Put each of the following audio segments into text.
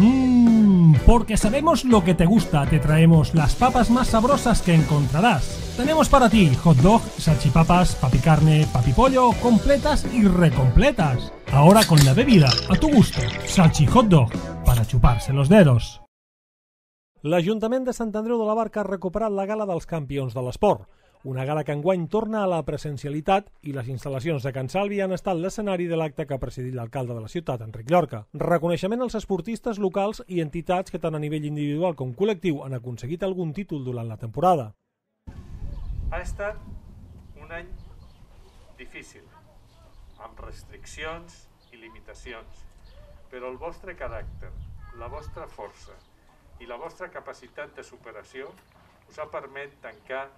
Mmm, porque sabemos lo que te gusta, te traemos las papas más sabrosas que encontrarás. Tenemos para ti hot dog, salchipapas, papi carne, papi pollo, completas y recompletas. Ahora con la bebida, a tu gusto, Sachi hot dog, para chuparse los dedos. Ayuntamiento de Sant Andreu de la Barca recupera la gala de los campeones de l'esport. una gala que enguany torna a la presencialitat i les instal·lacions de Can Salvi han estat l'escenari de l'acte que ha presidit l'alcalde de la ciutat, Enric Llorca. Reconeixement als esportistes locals i entitats que tant a nivell individual com col·lectiu han aconseguit algun títol durant la temporada. Ha estat un any difícil, amb restriccions i limitacions, però el vostre caràcter, la vostra força i la vostra capacitat de superació us ha permet tancar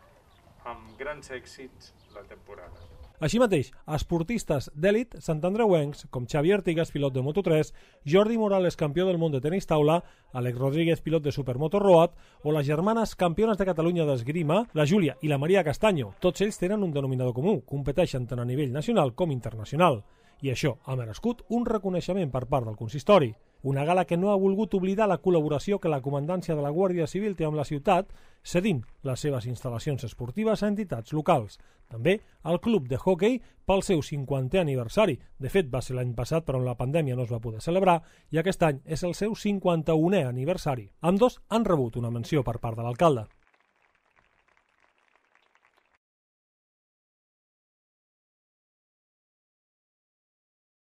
amb grans èxits la temporada. Així mateix, esportistes d'èlit santandreuencs com Xavier Artigas, pilot de Moto3, Jordi Morales, campió del món de tenis taula, Alex Rodríguez, pilot de Supermoto Road, o les germanes campiones de Catalunya d'esgrima, la Júlia i la Maria Castanyo. Tots ells tenen un denominador comú, competeixen tant a nivell nacional com internacional. I això ha merescut un reconeixement per part del consistori. Una gala que no ha volgut oblidar la col·laboració que la comandància de la Guàrdia Civil té amb la ciutat, cedint les seves instal·lacions esportives a entitats locals. També el club de hockey pel seu 50è aniversari. De fet, va ser l'any passat, però on la pandèmia no es va poder celebrar, i aquest any és el seu 51è aniversari. Ambdós han rebut una menció per part de l'alcalde.